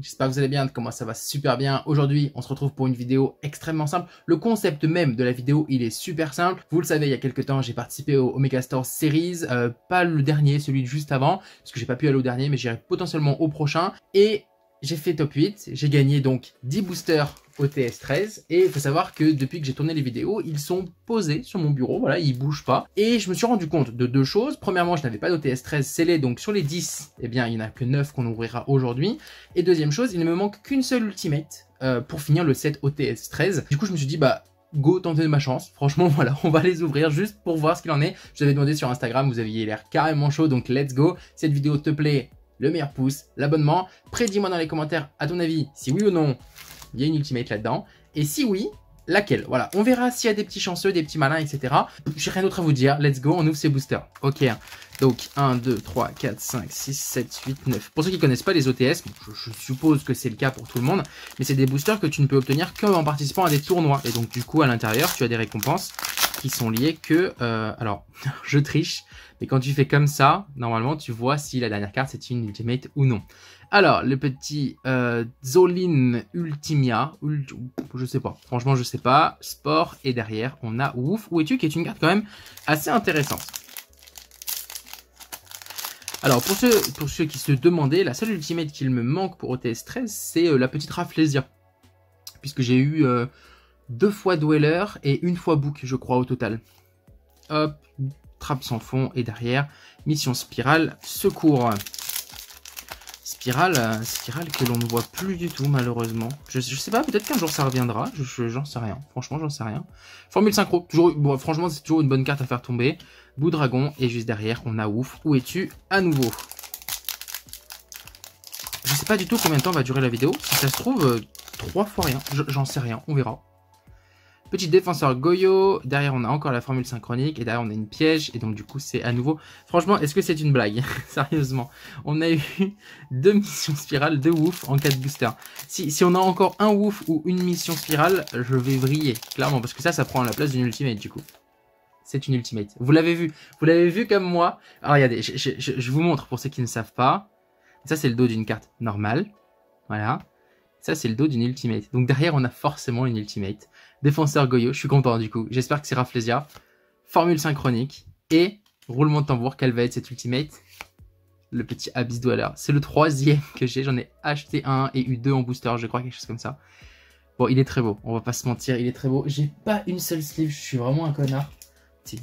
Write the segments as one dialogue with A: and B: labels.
A: J'espère que vous allez bien, comment ça va super bien. Aujourd'hui, on se retrouve pour une vidéo extrêmement simple. Le concept même de la vidéo, il est super simple. Vous le savez, il y a quelques temps, j'ai participé au Omega Store Series, euh, pas le dernier, celui de juste avant, parce que j'ai pas pu aller au dernier, mais j'irai potentiellement au prochain. Et j'ai fait top 8, j'ai gagné donc 10 boosters OTS 13 et il faut savoir que depuis que j'ai tourné les vidéos, ils sont posés sur mon bureau, voilà, ils bougent pas. Et je me suis rendu compte de deux choses. Premièrement, je n'avais pas d'OTS 13 scellé, donc sur les 10, eh bien, il n'y en a que 9 qu'on ouvrira aujourd'hui. Et deuxième chose, il ne me manque qu'une seule ultimate euh, pour finir le set OTS 13. Du coup, je me suis dit bah Go tenter de ma chance. Franchement, voilà, on va les ouvrir juste pour voir ce qu'il en est. Je vous avais demandé sur Instagram, vous aviez l'air carrément chaud, donc let's go. Cette vidéo te plaît, le meilleur pouce, l'abonnement. Prédis-moi dans les commentaires, à ton avis, si oui ou non, il y a une ultimate là-dedans. Et si oui, laquelle Voilà, on verra s'il y a des petits chanceux, des petits malins, etc. J'ai rien d'autre à vous dire, let's go, on ouvre ces boosters. Ok, hein. donc 1, 2, 3, 4, 5, 6, 7, 8, 9. Pour ceux qui ne connaissent pas les OTS, je, suppose que c'est le cas pour tout le monde, mais c'est des boosters que tu ne peux obtenir qu'en participant à des tournois. Et donc du coup, à l'intérieur, tu as des récompenses qui sont liés que... Euh, alors, je triche, mais quand tu fais comme ça, normalement, tu vois si la dernière carte, c'est une Ultimate ou non. Alors, le petit euh, Zolin Ultimia, je sais pas, franchement, je sais pas, Sport, et derrière, on a Ouf, où es-tu, qui est une carte quand même assez intéressante. Alors pour ceux, pour ceux qui se demandaient, la seule ultimate qu'il me manque pour OTS 13, c'est euh, la petite Raflesia Puisque j'ai eu deux fois Dweller et une fois Book, je crois, au total. Hop, trappe sans fond et derrière, mission spirale, secours. Spirale, euh, spirale que l'on ne voit plus du tout malheureusement. Je, je sais pas, peut-être qu'un jour ça reviendra, j'en je, sais rien, franchement j'en sais rien. Formule synchro, toujours, franchement c'est toujours une bonne carte à faire tomber. Bout dragon et juste derrière on a ouf, où es-tu à nouveau Je sais pas du tout combien de temps va durer la vidéo, si ça se trouve, euh, trois fois rien, j'en sais rien, on verra. Petit défenseur Goyo. Derrière, on a encore la formule synchronique. Et derrière, on a une piège. Et donc, du coup, c'est à nouveau. Franchement, est-ce que c'est une blague Sérieusement. On a eu deux missions spirales, deux ouf en de boosters. Si, si on a encore un ouf ou une mission spirale, je vais briller, Clairement. Parce que ça, ça prend la place d'une ultimate, du coup c'est une ultimate. Vous l'avez vu. Vous l'avez vu comme moi. Alors regardez, je, je, vous montre pour ceux qui ne savent pas. Ça, c'est le dos d'une carte normale. Voilà. Ça, c'est le dos d'une ultimate. Donc derrière, on a forcément une ultimate. Défenseur Goyo, je suis content du coup. J'espère que c'est Rafflesia. Formule synchronique. Et roulement de tambour, quelle va être cette ultimate Le petit Abyss Dweller. C'est le troisième que j'ai. J'en ai acheté un et eu deux en booster, je crois, quelque chose comme ça. Bon, il est très beau. On va pas se mentir, il est très beau. J'ai pas une seule sleeve. Je suis vraiment un connard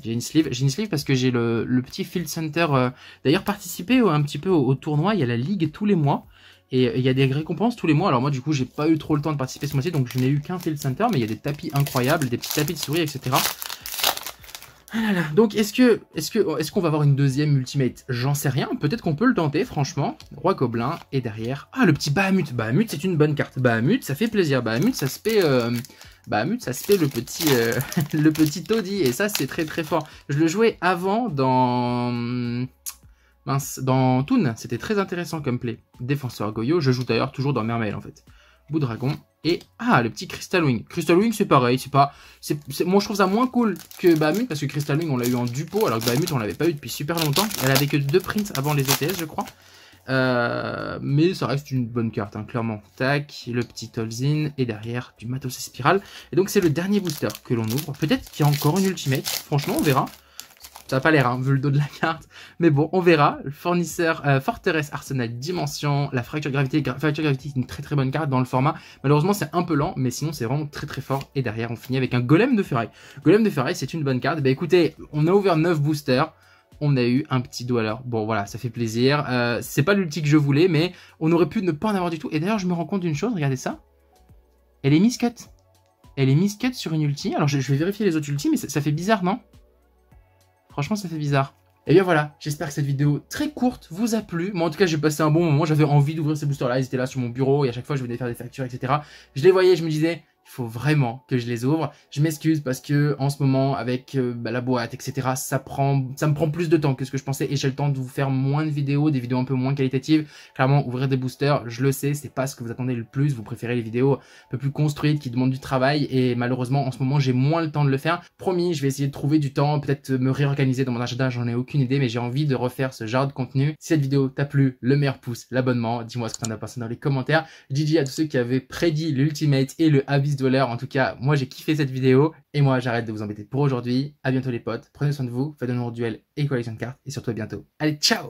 A: j'ai une sleeve. J'ai sleeve parce que j'ai le, petit Field Center. Euh, d'ailleurs, participé un petit peu au, tournoi. Il y a la ligue tous les mois. Et il y a des récompenses tous les mois. Alors moi du coup j'ai pas eu trop le temps de participer ce mois-ci donc je n'ai eu qu'un Field Center mais il y a des tapis incroyables, des petits tapis de souris etc. Ah donc est-ce que est-ce que est-ce qu'on va avoir une deuxième ultimate J'en sais rien. Peut-être qu'on peut le tenter, franchement. Roi Goblin et derrière ah le petit Bahamut. Bahamut c'est une bonne carte. Bahamut ça fait plaisir. Bahamut ça se fait euh, ça se fait le petit euh, le petit Toddy. et ça c'est très très fort. Je le jouais avant dans dans Toon, c'était très intéressant comme play. Défenseur Goyo, je joue d'ailleurs toujours dans Mermail en fait. Boudragon et ah le petit Crystal Wing. Crystal Wing c'est pareil, c'est pas c'est moi je trouve ça moins cool que Bahamut parce que Crystal Wing on l'a eu en dupo alors que Bahamut on l'avait pas eu depuis super longtemps. Elle avait que deux prints avant les ETS je crois. Euh, mais ça reste une bonne carte, hein, clairement. Tac, le petit Tolzin, et derrière du matos et spirale. Et donc c'est le dernier booster que l'on ouvre. Peut-être qu'il y a encore une ultimate, franchement on verra. Ça n'a pas l'air, vu le dos de la carte. Mais bon, on verra. Le fournisseur euh, Forteresse Arsenal Dimension, la Fracture Gravité. Fracture Gravité une très très bonne carte dans le format. Malheureusement, c'est un peu lent, mais sinon c'est vraiment très très fort. Et derrière, on finit avec un Golem de Ferraille. Golem de Ferraille, c'est une bonne carte. Bah écoutez, on a ouvert 9 boosters on a eu un petit alors. Bon voilà, ça fait plaisir. Euh, c'est pas l'ulti que je voulais, mais on aurait pu ne pas en avoir du tout. Et d'ailleurs, je me rends compte d'une chose, regardez ça. Elle est miscut. Elle est miscut sur une ulti. Alors je, vais vérifier les autres ultis, mais ça fait bizarre, non Franchement, ça fait bizarre. Et eh bien voilà, j'espère que cette vidéo très courte vous a plu. Moi en tout cas j'ai passé un bon moment, j'avais envie d'ouvrir ces boosters là, ils étaient là sur mon bureau et à chaque fois je venais faire des factures etc. Je les voyais, je me disais il faut vraiment que je les ouvre. Je m'excuse parce que en ce moment, avec euh, bah, la boîte, etc., ça prend, ça me prend plus de temps que ce que je pensais et j'ai le temps de vous faire moins de vidéos, des vidéos un peu moins qualitatives. Clairement, ouvrir des boosters, je le sais, c'est pas ce que vous attendez le plus. Vous préférez les vidéos un peu plus construites qui demandent du travail et malheureusement, en ce moment, j'ai moins le temps de le faire. Promis, je vais essayer de trouver du temps, peut-être me réorganiser dans mon agenda, j'en ai aucune idée, mais j'ai envie de refaire ce genre de contenu. Si cette vidéo t'a plu, le meilleur pouce, l'abonnement, dis-moi ce que t'en as pensé dans les commentaires. DJ à tous ceux qui avaient prédit l'ultimate et le avis douleur. En tout cas, moi j'ai kiffé cette vidéo. Et moi j'arrête de vous embêter pour aujourd'hui. À bientôt les potes. Prenez soin de vous. Faites de nombreux duels et collection de cartes. Et surtout à bientôt. Allez, ciao